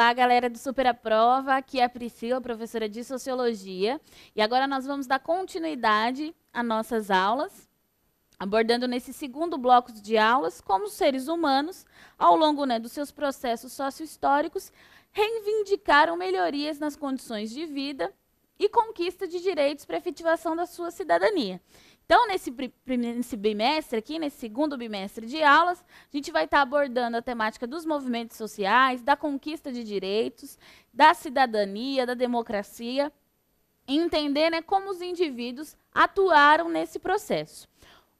Olá, galera do Super Aqui é a Priscila, professora de Sociologia. E agora nós vamos dar continuidade às nossas aulas, abordando nesse segundo bloco de aulas como os seres humanos, ao longo né, dos seus processos sociohistóricos, reivindicaram melhorias nas condições de vida e conquista de direitos para efetivação da sua cidadania. Então, nesse, nesse bimestre aqui, nesse segundo bimestre de aulas, a gente vai estar tá abordando a temática dos movimentos sociais, da conquista de direitos, da cidadania, da democracia, e entender né, como os indivíduos atuaram nesse processo.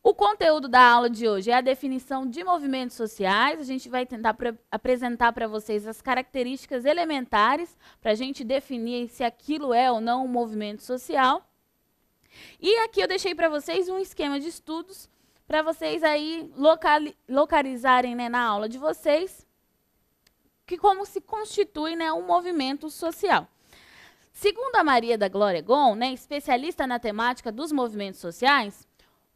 O conteúdo da aula de hoje é a definição de movimentos sociais. A gente vai tentar apresentar para vocês as características elementares para a gente definir se aquilo é ou não um movimento social. E aqui eu deixei para vocês um esquema de estudos para vocês aí locali localizarem né, na aula de vocês que como se constitui né, um movimento social. Segundo a Maria da Glória Gon, né, especialista na temática dos movimentos sociais,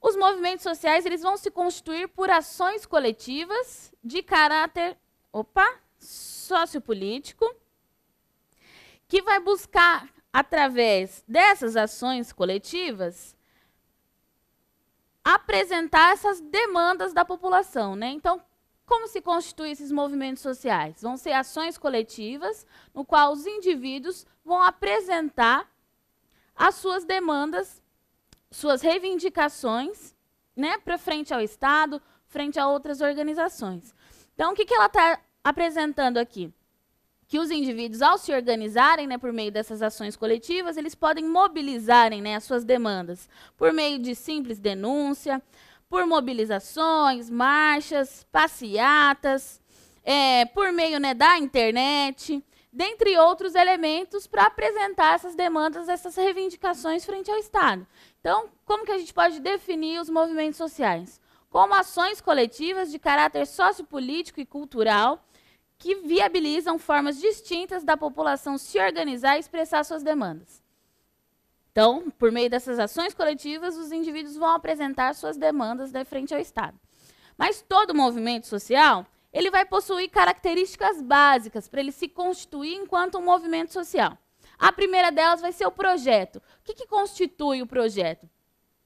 os movimentos sociais eles vão se constituir por ações coletivas de caráter opa, sociopolítico, que vai buscar através dessas ações coletivas, apresentar essas demandas da população. Né? Então, como se constituem esses movimentos sociais? Vão ser ações coletivas, no qual os indivíduos vão apresentar as suas demandas, suas reivindicações, né, para frente ao Estado, frente a outras organizações. Então, o que, que ela está apresentando aqui? que os indivíduos, ao se organizarem né, por meio dessas ações coletivas, eles podem mobilizarem né, as suas demandas por meio de simples denúncia, por mobilizações, marchas, passeatas, é, por meio né, da internet, dentre outros elementos para apresentar essas demandas, essas reivindicações frente ao Estado. Então, como que a gente pode definir os movimentos sociais? Como ações coletivas de caráter sociopolítico e cultural, que viabilizam formas distintas da população se organizar e expressar suas demandas. Então, por meio dessas ações coletivas, os indivíduos vão apresentar suas demandas de frente ao Estado. Mas todo movimento social, ele vai possuir características básicas para ele se constituir enquanto um movimento social. A primeira delas vai ser o projeto. O que, que constitui o projeto?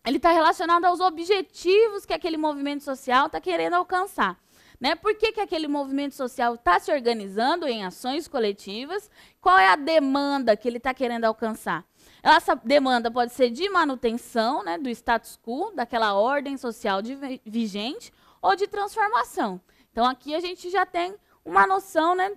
Ele está relacionado aos objetivos que aquele movimento social está querendo alcançar. Né? Por que, que aquele movimento social está se organizando em ações coletivas? Qual é a demanda que ele está querendo alcançar? Essa demanda pode ser de manutenção né, do status quo, daquela ordem social de, vigente, ou de transformação. Então, aqui a gente já tem uma noção né,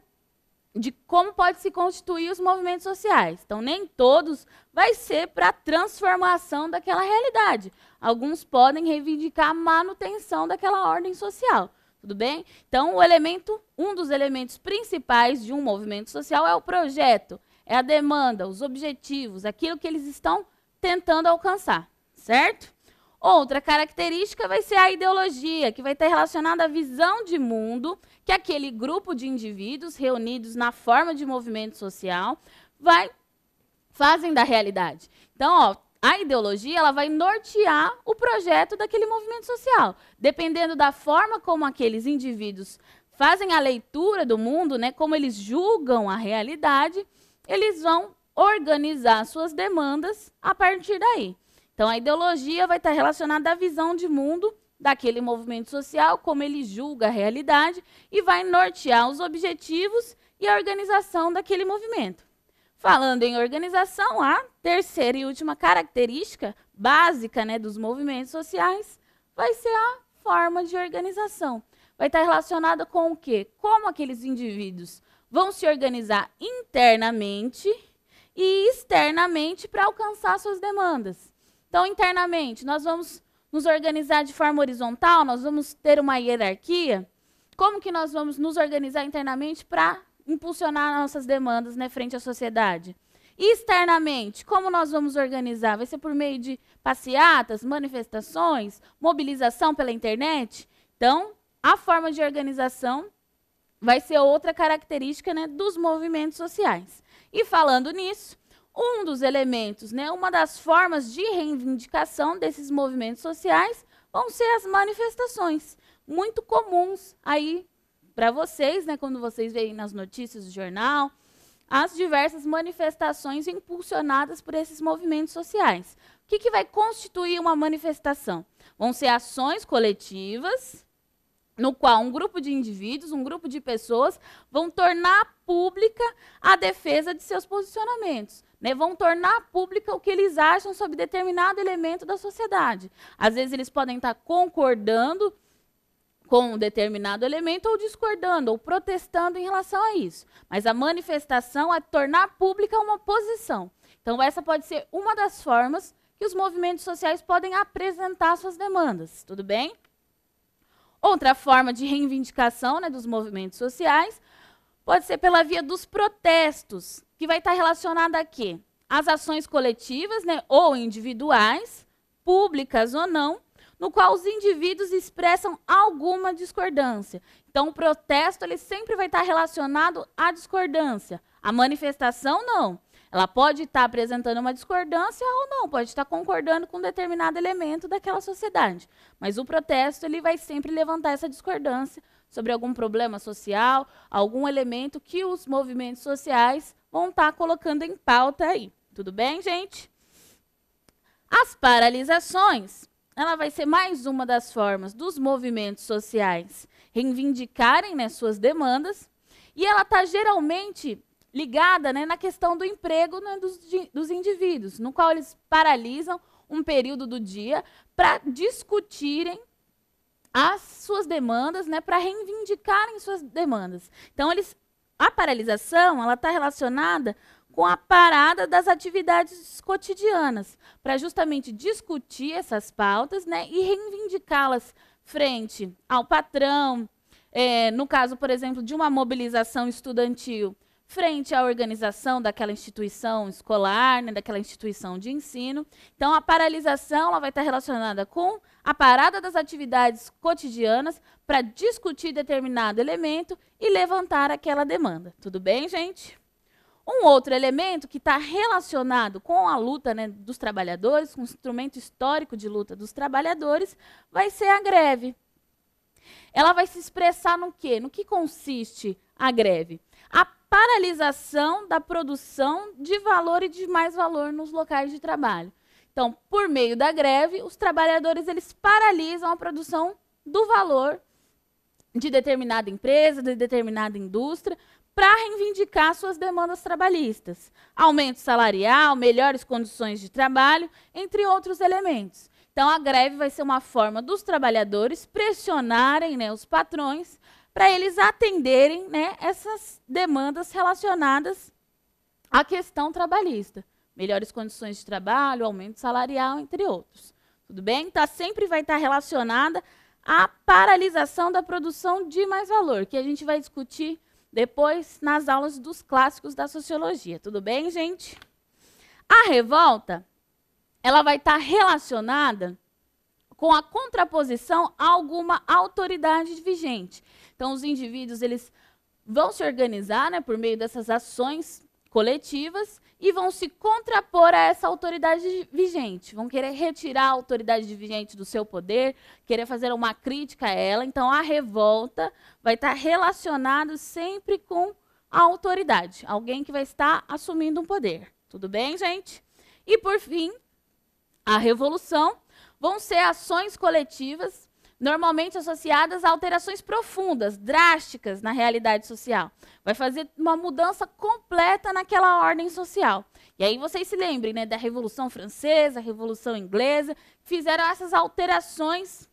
de como pode se constituir os movimentos sociais. Então, nem todos vai ser para a transformação daquela realidade. Alguns podem reivindicar a manutenção daquela ordem social. Tudo bem? Então, o elemento, um dos elementos principais de um movimento social é o projeto, é a demanda, os objetivos, aquilo que eles estão tentando alcançar, certo? Outra característica vai ser a ideologia, que vai estar relacionada à visão de mundo que aquele grupo de indivíduos reunidos na forma de movimento social vai fazem da realidade. Então, ó, a ideologia ela vai nortear o projeto daquele movimento social. Dependendo da forma como aqueles indivíduos fazem a leitura do mundo, né, como eles julgam a realidade, eles vão organizar suas demandas a partir daí. Então, a ideologia vai estar relacionada à visão de mundo daquele movimento social, como ele julga a realidade, e vai nortear os objetivos e a organização daquele movimento. Falando em organização, a terceira e última característica básica né, dos movimentos sociais vai ser a forma de organização. Vai estar relacionada com o quê? Como aqueles indivíduos vão se organizar internamente e externamente para alcançar suas demandas. Então, internamente, nós vamos nos organizar de forma horizontal, nós vamos ter uma hierarquia. Como que nós vamos nos organizar internamente para impulsionar nossas demandas né, frente à sociedade. E externamente, como nós vamos organizar? Vai ser por meio de passeatas, manifestações, mobilização pela internet? Então, a forma de organização vai ser outra característica né, dos movimentos sociais. E falando nisso, um dos elementos, né, uma das formas de reivindicação desses movimentos sociais vão ser as manifestações, muito comuns aí para vocês, né, quando vocês veem nas notícias do jornal, as diversas manifestações impulsionadas por esses movimentos sociais. O que, que vai constituir uma manifestação? Vão ser ações coletivas, no qual um grupo de indivíduos, um grupo de pessoas, vão tornar pública a defesa de seus posicionamentos. Né? Vão tornar pública o que eles acham sobre determinado elemento da sociedade. Às vezes, eles podem estar concordando com um determinado elemento ou discordando ou protestando em relação a isso. Mas a manifestação é tornar pública uma posição. Então, essa pode ser uma das formas que os movimentos sociais podem apresentar suas demandas, tudo bem? Outra forma de reivindicação né, dos movimentos sociais pode ser pela via dos protestos, que vai estar relacionada a quê? As ações coletivas né, ou individuais, públicas ou não, no qual os indivíduos expressam alguma discordância. Então, o protesto ele sempre vai estar relacionado à discordância. A manifestação, não. Ela pode estar apresentando uma discordância ou não, pode estar concordando com um determinado elemento daquela sociedade. Mas o protesto ele vai sempre levantar essa discordância sobre algum problema social, algum elemento que os movimentos sociais vão estar colocando em pauta aí. Tudo bem, gente? As paralisações ela vai ser mais uma das formas dos movimentos sociais reivindicarem né, suas demandas, e ela está geralmente ligada né, na questão do emprego né, dos, dos indivíduos, no qual eles paralisam um período do dia para discutirem as suas demandas, né, para reivindicarem suas demandas. Então, eles, a paralisação ela está relacionada com a parada das atividades cotidianas, para justamente discutir essas pautas né, e reivindicá-las frente ao patrão, é, no caso, por exemplo, de uma mobilização estudantil, frente à organização daquela instituição escolar, né, daquela instituição de ensino. Então, a paralisação ela vai estar relacionada com a parada das atividades cotidianas para discutir determinado elemento e levantar aquela demanda. Tudo bem, gente? Um outro elemento que está relacionado com a luta né, dos trabalhadores, com o instrumento histórico de luta dos trabalhadores, vai ser a greve. Ela vai se expressar no quê? No que consiste a greve? A paralisação da produção de valor e de mais valor nos locais de trabalho. Então, por meio da greve, os trabalhadores eles paralisam a produção do valor de determinada empresa, de determinada indústria, para reivindicar suas demandas trabalhistas, aumento salarial, melhores condições de trabalho, entre outros elementos. Então, a greve vai ser uma forma dos trabalhadores pressionarem né, os patrões para eles atenderem né, essas demandas relacionadas à questão trabalhista. Melhores condições de trabalho, aumento salarial, entre outros. Tudo bem? Então, sempre vai estar tá relacionada à paralisação da produção de mais valor, que a gente vai discutir depois nas aulas dos clássicos da sociologia. Tudo bem, gente? A revolta, ela vai estar relacionada com a contraposição a alguma autoridade vigente. Então, os indivíduos, eles vão se organizar né, por meio dessas ações coletivas e vão se contrapor a essa autoridade vigente, vão querer retirar a autoridade vigente do seu poder, querer fazer uma crítica a ela. Então, a revolta vai estar relacionada sempre com a autoridade, alguém que vai estar assumindo um poder. Tudo bem, gente? E, por fim, a revolução vão ser ações coletivas normalmente associadas a alterações profundas, drásticas na realidade social. Vai fazer uma mudança completa naquela ordem social. E aí vocês se lembrem né, da Revolução Francesa, Revolução Inglesa, fizeram essas alterações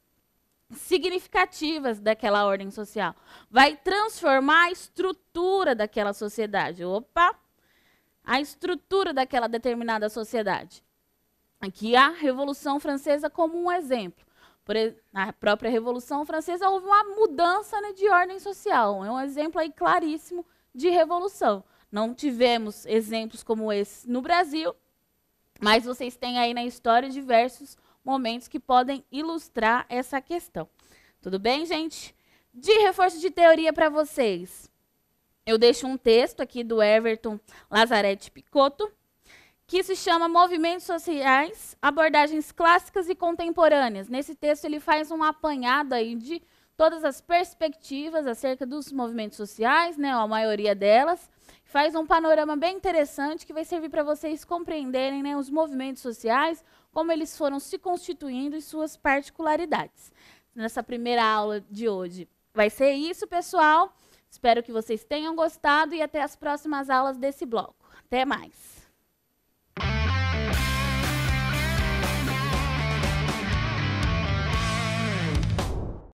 significativas daquela ordem social. Vai transformar a estrutura daquela sociedade. Opa! A estrutura daquela determinada sociedade. Aqui a Revolução Francesa como um exemplo. Por, na própria Revolução Francesa houve uma mudança né, de ordem social. É um exemplo aí claríssimo de revolução. Não tivemos exemplos como esse no Brasil, mas vocês têm aí na história diversos momentos que podem ilustrar essa questão. Tudo bem, gente? De reforço de teoria para vocês. Eu deixo um texto aqui do Everton Lazarete Picotto, que se chama Movimentos Sociais, Abordagens Clássicas e Contemporâneas. Nesse texto ele faz um apanhado aí de todas as perspectivas acerca dos movimentos sociais, né, a maioria delas, faz um panorama bem interessante que vai servir para vocês compreenderem né, os movimentos sociais, como eles foram se constituindo e suas particularidades. Nessa primeira aula de hoje vai ser isso, pessoal. Espero que vocês tenham gostado e até as próximas aulas desse bloco. Até mais!